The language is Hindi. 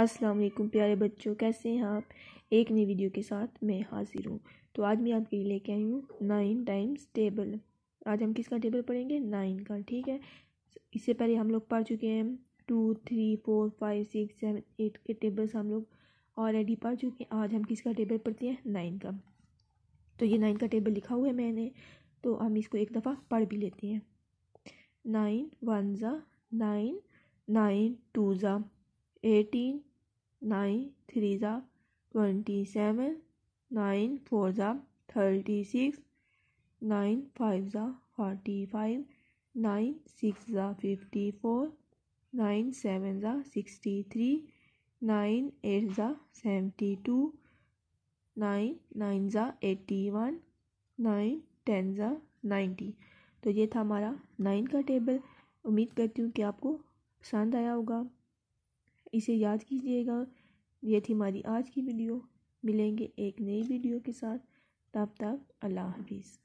अस्सलाम वालेकुम प्यारे बच्चों कैसे हैं आप एक नई वीडियो के साथ मैं हाजिर हूँ तो आज मैं आपके लिए लेके आई हूँ नाइन टाइम्स टेबल आज हम किसका टेबल पढ़ेंगे नाइन का ठीक है इससे पहले हम लोग पढ़ चुके हैं two three four five six seven eight के टेबल्स हम लोग ऑलरेडी पढ़ चुके हैं आज हम किसका टेबल पढ़ते हैं नाइन का तो ये नाइन का टेबल लिखा हुआ है मैंने तो हम इसको एक दफ़ा पढ़ भी लेते हैं नाइन वन ज़ा नाइन नाइन टू ज़ा एटीन नाइन थ्री ज़ा ट्वेंटी सेवन नाइन फोर ज़ा थर्टी सिक्स नाइन फाइव ज़ा फोर्टी फाइव नाइन सिक्स ज़ा फिफ्टी फोर नाइन सेवन ज़ा सिक्सटी थ्री नाइन एट ज़ा सेवेंटी टू नाइन नाइन ज़ा एटी वन नाइन टेन ज़ा नाइन्टी तो ये था हमारा नाइन का टेबल उम्मीद करती हूँ कि आपको पसंद आया होगा इसे याद कीजिएगा ये थी हमारी आज की वीडियो मिलेंगे एक नई वीडियो के साथ तब तक अल्लाह हाफिज़